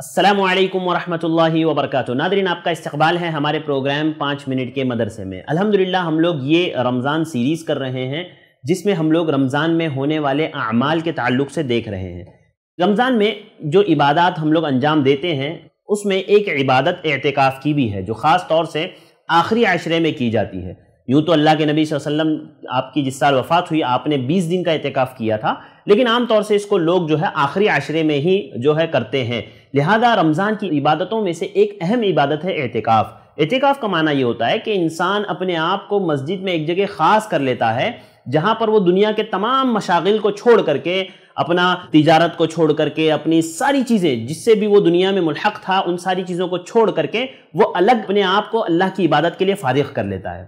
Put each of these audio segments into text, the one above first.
असलम वरहमल वबरक नादरीन आपका इस्तबाल है हमारे प्रोग्राम पाँच मिनट के मदरसे में अल्हम्दुलिल्लाह हम लोग ये रमज़ान सीरीज़ कर रहे हैं जिसमें हम लोग रमज़ान में होने वाले अमाल के ताल्लुक से देख रहे हैं रमज़ान में जो इबादत हम लोग अंजाम देते हैं उसमें एक इबादत एहतिकाफ़ की भी है जो ख़ास तौर से आखिरी आशरे में की जाती है यूँ तो अल्लाह के नबी वसल्लम आपकी जिस साल वफ़ात हुई आपने बीस दिन का एहतिकाफ़ किया था लेकिन आमतौर से इसको लोग जो है आखिरी आशरे में ही जो है करते हैं लिहाजा रमज़ान की इबादतों में से एक अहम इबादत है एहतिकाफ़ एहतिकाफ़ का माना ये होता है कि इंसान अपने आप को मस्जिद में एक जगह ख़ास कर लेता है जहाँ पर वो दुनिया के तमाम मशागिल को छोड़ करके अपना तजारत को छोड़ करके अपनी सारी चीज़ें जिससे भी वो दुनिया में मुलहक था उन सारी चीज़ों को छोड़ करके वो अलग अपने आप को अल्लाह की इबादत के लिए फ़ारिग कर लेता है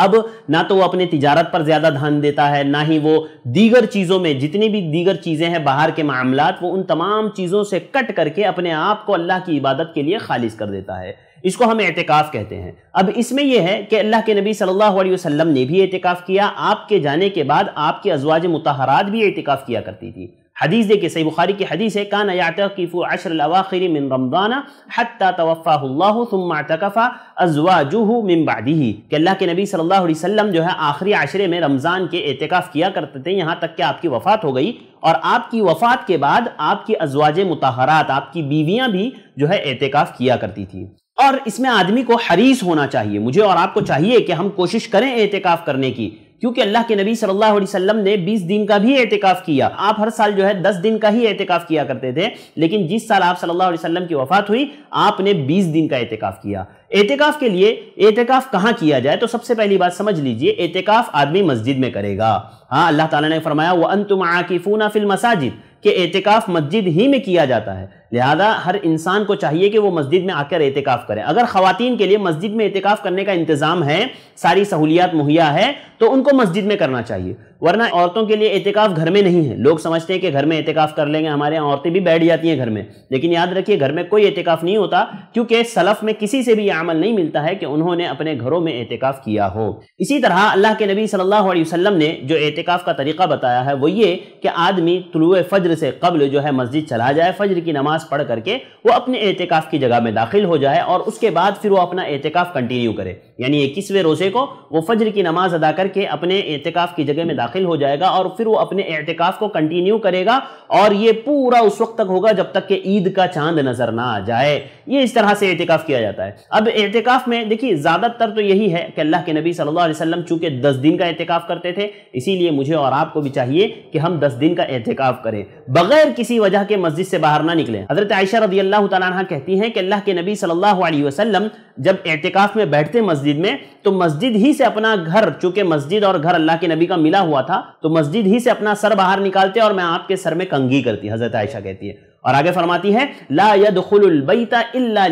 अब ना तो वो अपने तिजारत पर ज़्यादा ध्यान देता है ना ही वो दीगर चीज़ों में जितनी भी दीगर चीज़ें हैं बाहर के मामला वो उन तमाम चीज़ों से कट करके अपने आप को अल्लाह की इबादत के लिए खालिज कर देता है इसको हम एहतिकाफ़ कहते हैं अब इसमें यह है कि अल्लाह के नबी सल्लल्लाहु अलैहि वसल्लम ने भी एहतिकाफ़ किया आपके जाने के बाद आपके अजवाज मुतहरात भी एहतिकाफ़ किया करती थी हदीस देखिए सही बुखारी की हदीस है कान यातकीफ़ अशर अवाखिर मिन रमदाना हत्ता तवफ़ाल्लाफ़ा अजवाजूह मिमबादी कि अल्लाह के नबी सल्लल्लाहु अलैहि वसल्लम जो है आखिरी आशरे में रमज़ान के एतकाफ़ किया करते थे यहाँ तक कि आपकी वफ़ात हो गई और आपकी वफ़ात के बाद आपकी अजवाज मतहरात आपकी बीवियाँ भी जो है एतकाफ़ किया करती थी और इसमें आदमी को हरीस होना चाहिए मुझे और आपको चाहिए कि हम कोशिश करें एहतिकाफ़ करने की क्योंकि अल्लाह के नबी सल्लल्लाहु अलैहि वसल्लम ने 20 दिन का भी एहतिकाफ किया आप हर साल जो है 10 दिन का ही एहतिकाफ किया करते थे लेकिन जिस साल आप सल्लल्लाहु अलैहि वसल्लम की वफात हुई आपने 20 दिन का एहतिकाफ किया एहतिकाफ के लिए एहतिकाफ कहाँ किया जाए तो सबसे पहली बात समझ लीजिए एहतिकाफ आदमी मस्जिद में करेगा हाँ अल्लाह तला ने फरमाया वह अंतुम आकिफूना फिल मसाजिद के एहतिकाफ मस्जिद ही में किया जाता है लिहाजा हर इंसान को चाहिए कि वो मस्जिद में आकर एहतिकाफ़ करें अगर ख़वातीन के लिए मस्जिद में एहतिकाफ़ करने का इंतज़ाम है सारी सहूलियात मुहैया है तो उनको मस्जिद में करना चाहिए वरना औरतों के लिए एहतिकाफ़ घर में नहीं है लोग समझते हैं कि घर में एहतिकाफ़ कर लेंगे हमारे यहाँ औरतें भी बैठ जाती हैं घर में लेकिन याद रखिए घर में कोई एहतिकाफ़ नहीं होता क्योंकि सलफ़ में किसी से भी ये अमल नहीं मिलता है कि उन्होंने अपने घरों में एहतिकाफ़ किया हो इसी तरह अल्लाह के नबी सल्लल्लाहु अलैहि वसल्लम ने जो एहतिकाफ़ का तरीका बताया है वो ये कि आदमी तुलु फ़ज्र से कबल जो है मस्जिद चला जाए फ़ज्र की नमाज़ नमाज पढ़ करके वो अपने एहतिकाफ़ की जगह में दाखिल हो जाए और उसके बाद फिर वो अपना एहतिकाफ़ कंटिन्यू करे यानी इक्कीसवें रोज़े को वो फजर की नमाज अदा करके अपने एहतिकाफ़ की जगह में दाखिल हो जाएगा और फिर वो अपने एहतिकाफ़ को कंटिन्यू करेगा और ये पूरा उस वक्त तक होगा जब तक कि ईद का चांद नज़र ना आ जाए ये इस तरह से एहतिकाफ़ किया जाता है अब एहतिकाफ़ में देखिए ज़्यादातर तो यही है कि अल्लाह के नबी सल्लल्लाहु अलैहि वसल्लम चूँकि दस दिन का एहतिकाफ़ करते थे इसीलिए मुझे और आपको भी चाहिए कि हम दस दिन का एहतिकाफ़ करें बगैर किसी वजह के मस्जिद से बाहर ना निकलें हज़रत आयशा रदी अल्लाह तह कहती हैं कि अल्लाह के नबी सल्लल्लाहु अलैहि वसल्लम जब एहतिकाफ़ में बैठते मस्जिद में तो मस्जिद ही से अपना घर चूँकि मस्जिद और घर अल्लाह के नबी का मिला हुआ था तो मस्जिद ही से अपना सर बाहर निकालते और मैं आपके सर में कंगी करती हज़रत आयशा कहती है और आगे फरमाती है ला यदुलबैता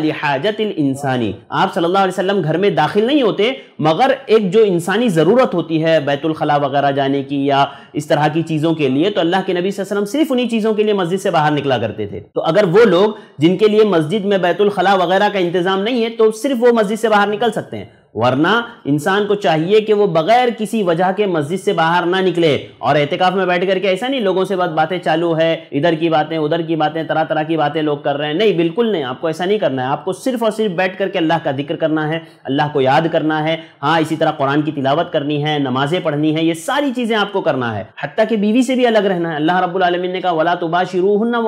लिहाजत इंसानी आप सल्लल्लाहु अलैहि वसल्लम घर में दाखिल नहीं होते मगर एक जो इंसानी ज़रूरत होती है बैतुलखला वगैरह जाने की या इस तरह की चीज़ों के लिए तो अल्लाह के नबी वसल्लम सिर्फ उन्हीं चीज़ों के लिए मस्जिद से बाहर निकला करते थे तो अगर वो लोग जिनके लिए मस्जिद में बैतुलखला वगैरह का इंतज़ाम नहीं है तो सिर्फ वो मस्जिद से बाहर निकल सकते हैं वरना इंसान को चाहिए कि वो बगैर किसी वजह के मस्जिद से बाहर ना निकले और एहतिकाफ में बैठ करके ऐसा नहीं लोगों से बात बातें चालू है इधर की बातें उधर की बातें तरह तरह की बातें लोग कर रहे हैं नहीं बिल्कुल नहीं आपको ऐसा नहीं करना है आपको सिर्फ और सिर्फ बैठ करके अल्लाह का जिक्र करना है अल्लाह को याद करना है हाँ इसी तरह कुरान की तिलावत करनी है नमाजें पढ़नी है ये सारी चीज़ें आपको करना है हती कि बीवी से भी अलग रहना है अल्लाह रबालमीन ने कहा वला तुबा शिरू हन्ना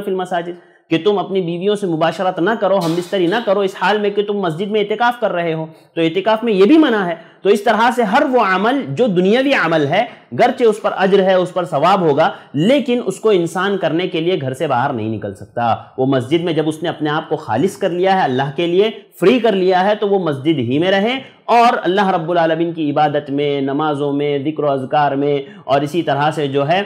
फ़िल मसाजिद कि तुम अपनी बीवियों से मुबाशरत ना करो हम बिस्तरी ना करो इस हाल में कि तुम मस्जिद में इतिकाफ़ कर रहे हो तो इतिकाफ़ में ये भी मना है तो इस तरह से हर वो अमल जो दुनियावी अमल है गर्चे उस पर अजर है उस पर सवाब होगा लेकिन उसको इंसान करने के लिए घर से बाहर नहीं निकल सकता वो मस्जिद में जब उसने अपने आप को खालिश कर लिया है अल्लाह के लिए फ्री कर लिया है तो वो मस्जिद ही में रहे और अल्लाह रब्बुल आलमीन की इबादत में नमाज़ों में जिक्र अजगार में और इसी तरह से जो है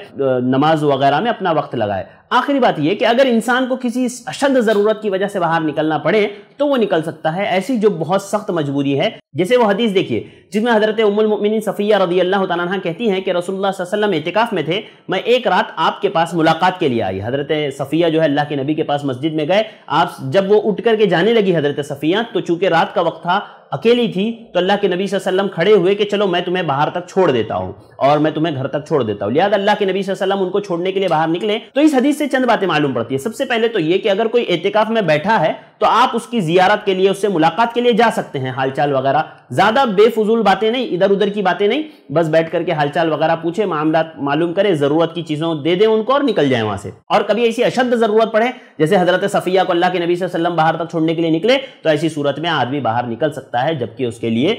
नमाज वगैरह में अपना वक्त लगाए आखिरी बात यह कि अगर इंसान को किसी अशद ज़रूरत की वजह से बाहर निकलना पड़े तो वो निकल सकता है ऐसी जो बहुत सख्त मजबूरी है जैसे वो हदीस देखिए जिसमें हजरत उमुलमिन सफ़िया रदी अल्लाह तह कहती हैं कि रसूल वसलम में थे मैं एक रात आपके पास मुलाकात के लिए आई हजरत सफ़िया जो है अल्लाह के नबी के पास मस्जिद में गए आप जब वो उठ करके जाने लगी हजरत सफ़िया तो चूंकि रात का वक्त था अकेली थी तो अल्लाह के नबी वसल्लम खड़े हुए कि चलो मैं तुम्हें बाहर तक छोड़ देता हूँ और मैं तुम्हें घर तक छोड़ देता हूँ लिहाजा अल्लाह के नबी वसल्लम उनको छोड़ने के लिए बाहर निकले तो इस हदीस से चंद बातें मालूम पड़ती है सबसे पहले तो ये कि अगर कोई एहतिकाफ में बैठा है तो आप उसकी जियारत के लिए उससे मुलाकात के लिए जा सकते हैं हालचाल वगैरह ज्यादा बेफजूल बातें नहीं इधर उधर की बातें नहीं बस बैठ करके हालचाल वगैरह पूछे मामला मालूम करें जरूरत की चीजों दे दें उनको और निकल जाए वहां से और कभी ऐसी अशद्ध जरूरत पड़े जैसे हजरत सफ़िया को अल्लाह के नबी वसल्लम बाहर तक छोड़ने के लिए निकले तो ऐसी सूरत में आदमी बाहर निकल सकता है जबकि उसके लिए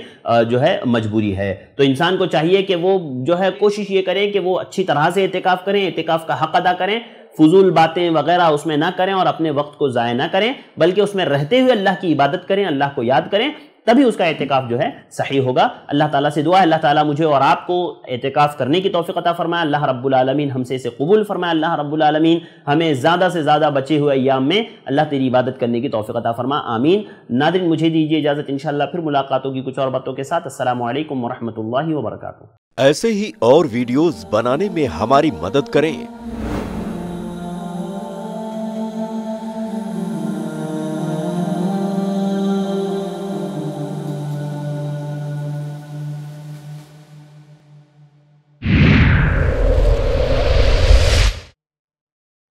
जो है मजबूरी है तो इंसान को चाहिए कि वो जो है कोशिश ये करें कि वो अच्छी तरह से एहतिकाफ़ करें एहतिकाफ़ का हक अदा करें फजूल बातें वगैरह उसमें ना करें और अपने वक्त को ज़ाय ना करें बल्कि उसमें रहते हुए अल्लाह की इबादत करें अल्लाह को याद करें तभी उसका एहतिकाफ जो है सही होगा अल्लाह ताला से दुआ है अल्लाह ताला मुझे और आपको एहतिकाफ करने की तोफ़ी अता फरमाए अल्लाह रब्बुल आलमीन हमसे इसे कबूल फरमाए अल्लाह रब्बुल आलमीन हमें ज़्यादा से ज़्यादा बचे हुए अयाम में अल्लाह तेरी इबादत करने की तोफ़ी अता फ़रमा आमीन नादिन मुझे दीजिए इजाज़त इन फिर मुलाकात होगी कुछ और बातों के साथ असल वरहमल वर्क ऐसे ही और वीडियोज़ बनाने में हमारी मदद करें